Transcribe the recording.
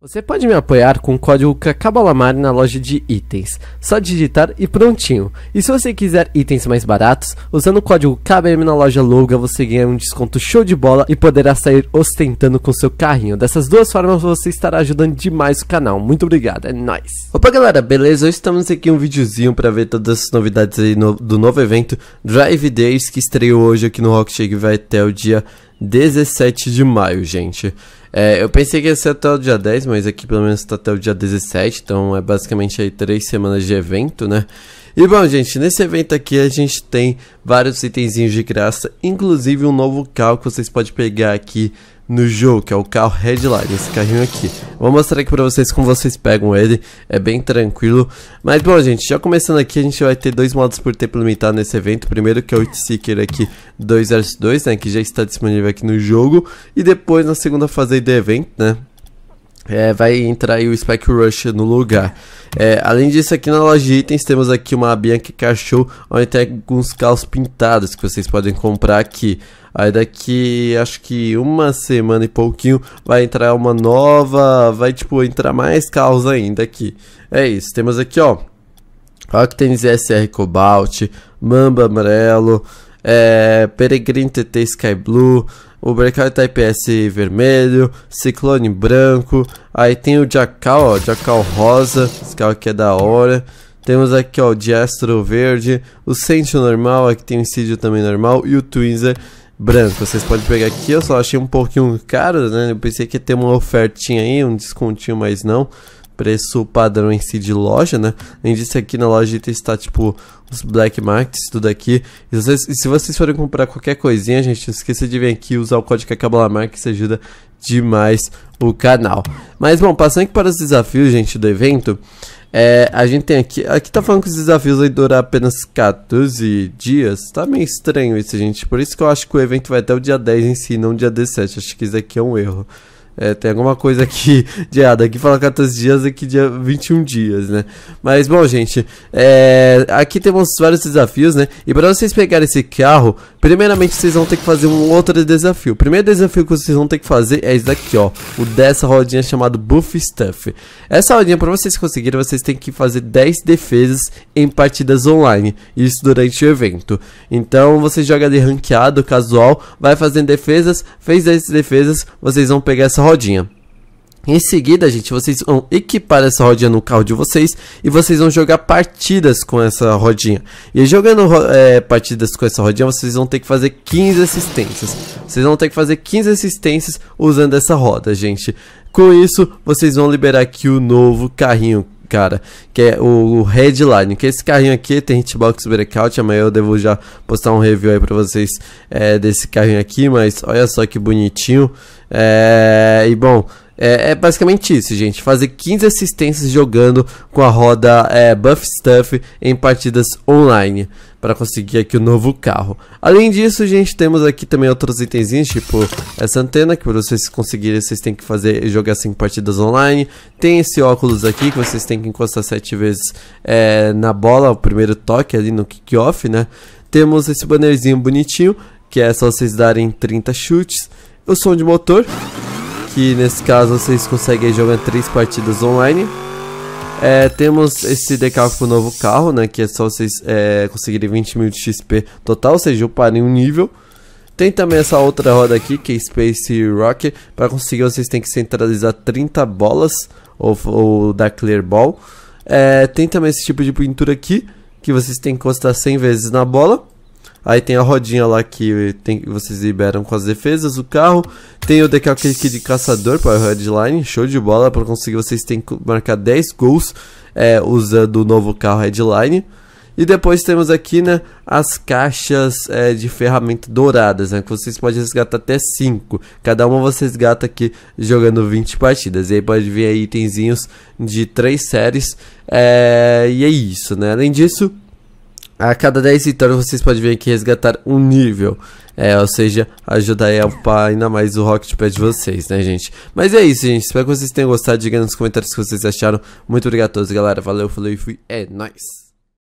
Você pode me apoiar com o código CACABOLAMAR na loja de itens. Só digitar e prontinho. E se você quiser itens mais baratos, usando o código KBM na loja Louga, você ganha um desconto show de bola e poderá sair ostentando com seu carrinho. Dessas duas formas você estará ajudando demais o canal. Muito obrigado, é nóis! Opa galera, beleza? Hoje estamos aqui um videozinho para ver todas as novidades no, do novo evento Drive Days que estreou hoje aqui no Rock Shake vai até o dia 17 de maio, gente. É, eu pensei que ia ser até o dia 10, mas aqui pelo menos está até o dia 17, então é basicamente aí três semanas de evento, né? E bom, gente, nesse evento aqui a gente tem vários itenzinhos de graça, inclusive um novo carro que vocês podem pegar aqui no jogo, que é o carro Headline, esse carrinho aqui. Vou mostrar aqui pra vocês como vocês pegam ele, é bem tranquilo. Mas bom, gente, já começando aqui, a gente vai ter dois modos por tempo limitado nesse evento. Primeiro que é o Seeker aqui 202, né, que já está disponível aqui no jogo. E depois, na segunda fase do evento, né, é, vai entrar aí o Spec Rush no lugar. É, além disso, aqui na loja de itens temos aqui uma Bianca é Cachorro, onde tem alguns carros pintados que vocês podem comprar aqui. Aí daqui acho que uma semana e pouquinho vai entrar uma nova, vai tipo entrar mais carros ainda aqui. É isso, temos aqui ó, Octens ZSR Cobalt, Mamba Amarelo, é, Peregrine TT Sky Blue, o Breakout Type S vermelho, Ciclone branco, aí tem o Jackal, ó, Jackal rosa, esse carro aqui é da hora. Temos aqui ó, o Diastro verde, o Sentio normal, aqui tem o Incidio também normal e o Twinzer branco. Vocês podem pegar aqui, eu só achei um pouquinho caro, né? Eu pensei que ia ter uma ofertinha aí, um descontinho, mas não. Preço padrão em si de loja, né? Além disso, aqui na loja está tipo os black markets, tudo aqui. E se vocês, se vocês forem comprar qualquer coisinha, gente, não esqueça de vir aqui usar o código marca que isso ajuda demais o canal. Mas bom, passando aqui para os desafios, gente, do evento. É, a gente tem aqui. Aqui tá falando que os desafios aí durar apenas 14 dias. Tá meio estranho isso, gente. Por isso que eu acho que o evento vai até o dia 10 em si, não dia 17. Acho que isso aqui é um erro. É, tem alguma coisa aqui de errado. daqui fala 14 dias, aqui dia 21 dias, né? Mas bom, gente, é, aqui temos vários desafios, né? E para vocês pegarem esse carro, primeiramente vocês vão ter que fazer um outro desafio. O primeiro desafio que vocês vão ter que fazer é esse daqui, ó, o dessa rodinha chamado Buff Stuff. Essa rodinha para vocês conseguirem, vocês têm que fazer 10 defesas em partidas online, isso durante o evento. Então, você joga de ranqueado, casual, vai fazendo defesas, fez 10 defesas, vocês vão pegar essa rodinha. Em seguida, gente, vocês vão equipar essa rodinha no carro de vocês e vocês vão jogar partidas com essa rodinha. E jogando é, partidas com essa rodinha, vocês vão ter que fazer 15 assistências. Vocês vão ter que fazer 15 assistências usando essa roda, gente. Com isso, vocês vão liberar aqui o novo carrinho cara, que é o, o Headline, que é esse carrinho aqui, tem Hitbox Breakout, amanhã eu devo já postar um review aí pra vocês é, desse carrinho aqui, mas olha só que bonitinho, é, e bom... É, é, basicamente isso, gente. Fazer 15 assistências jogando com a roda é, Buff Stuff em partidas online para conseguir aqui o novo carro. Além disso, gente, temos aqui também outros itenzinhos, tipo essa antena que pra vocês conseguirem, vocês têm que fazer jogar 5 partidas online. Tem esse óculos aqui que vocês têm que encostar 7 vezes é, na bola, o primeiro toque ali no kickoff, né? Temos esse bannerzinho bonitinho, que é só vocês darem 30 chutes. O som de motor que nesse caso vocês conseguem jogar três partidas online. É, temos esse decalque com o novo carro, né, que é só vocês é, conseguirem 20 mil de XP total, ou seja, uparem um nível. Tem também essa outra roda aqui, que é Space Rock. Para conseguir, vocês têm que centralizar 30 bolas, ou, ou da Clear Ball. É, tem também esse tipo de pintura aqui, que vocês têm que encostar 100 vezes na bola. Aí tem a rodinha lá que tem, vocês liberam com as defesas, o carro. Tem o decalque de caçador para é o headline. Show de bola. Para conseguir, vocês têm que marcar 10 gols é, usando o novo carro headline. E depois temos aqui né, as caixas é, de ferramenta douradas, né, que vocês podem resgatar até 5. Cada uma você resgata aqui jogando 20 partidas. E aí pode vir aí itenzinhos de 3 séries. É, e é isso, né? Além disso, a cada 10 vitórias vocês podem vir aqui resgatar um nível. É, ou seja, ajudar a upar ainda mais o Pé de vocês, né, gente? Mas é isso, gente. Espero que vocês tenham gostado. Diga nos comentários o que vocês acharam. Muito obrigado a todos, galera. Valeu, falou e fui. É nóis.